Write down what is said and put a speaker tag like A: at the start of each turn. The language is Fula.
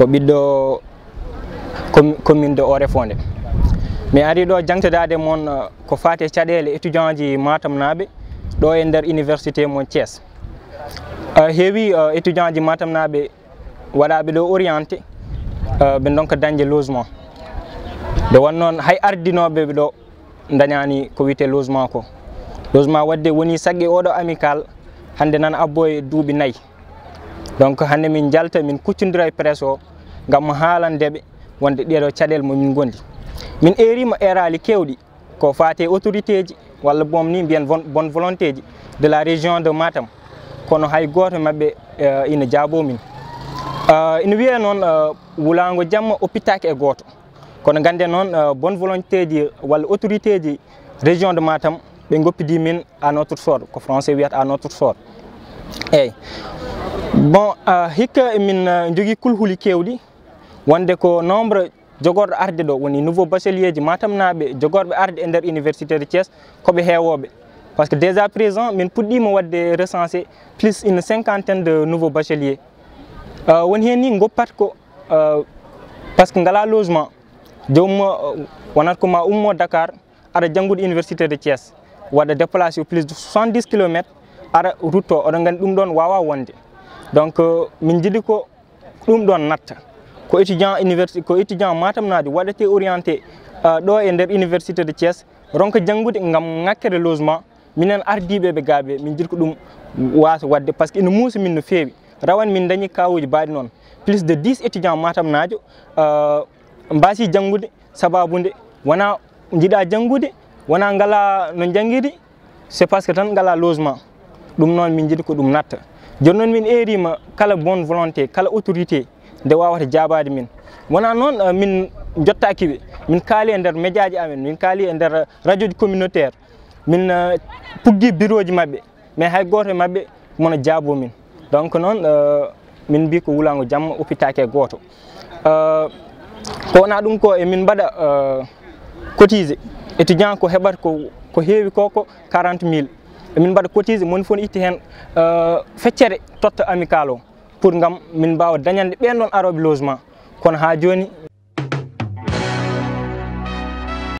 A: ko ɓiɗɗo commune de orefonde mi ari ɗo jangtodade moon uh, ko fate caɗele étudiant ji matam naɓe ɗo e nder université mo thies uh, heewi uh, étudiant ji matam naɓe waɗaɓe ɗo orienté ɓe donka dañde logement nde won noon hay ardinoɓe ɗo dañani ko wiyte logement ko logement wadde woni sagge oɗo amical hande nan abboye duuɓi nayyi donc hannde min jalta min kuccodira e presse o ngam haalandeɓe wonde ɗeɗo caɗele momin gondi min erima erali kewɗi ko fate autorité ji walla bom ni mbiyen bonne volonté ji de la région de matam kono hay goto mabɓe eh, ina jaabomin eh, ina wiya noon eh, wulago jamma oppitake e goto kono gande noon bonne volonté ji walla autorité ji région de matam ɓe goppidi min à notre sort ko français wiyata à notre sort eyyi bon euh, hikka min euh, jogui kulhuli kewɗi wonde ko nombre jogorɗo arde do woni nouveau bachelier ji matam naɓe arde e nder université de Thiès ko be par parce que déjà présent min mo wadde recenser plus une cinquantaine de nouveaux bacheliers, euh, woni hen ni goppat ko euh, parce que ngala logement jomum euh, wonat ko ma ummo dakar ara janggude université de Thiès waɗa déplacer plus de 70 km ara route o gandi ɗum don wawa wonde donc euh, min jiɗi ko ɗum ɗon natta ko étudiant université ko étudiant matam naji waɗete orienté euh, ɗo e nder université de thies ronka jangude gam ŋakkere logement minen ardiɓeɓe gaɓe min jiɗi ko ɗum wasa wadde par ce que ina muusa min no fewi rawani min dañi kawuji mbaɗi noon plus de 10 étudiant matam naajo euh, mbasi jangude sababude wona jiɗa jangude wona ngala no jangidi c'est par ce que tan ngala logement ɗum noon min jiɗi ko ɗum natta joni noon min erima kala bonne volonté kala autorité nde wawata jabade min wona noon euh, min jottaki ɓe min kaali e nder média ji amen min kaali e nder radio ji communautaire min euh, puggi bureau ji mabɓe mais hay goto e mabɓe mono jaabo min donc noon euh, min mbi ko wulago jamm oppitake e goto ko wona ɗum ko emin mbaɗa cotisé étudiant ko heɓata ko ko heewi ko ko 40 000 min mbaɗa cotise moni fof no itti heen euh, feccere totta amicale o pour ngam min mbawa dañande ɓen ɗon aroɓe logement kono ha joni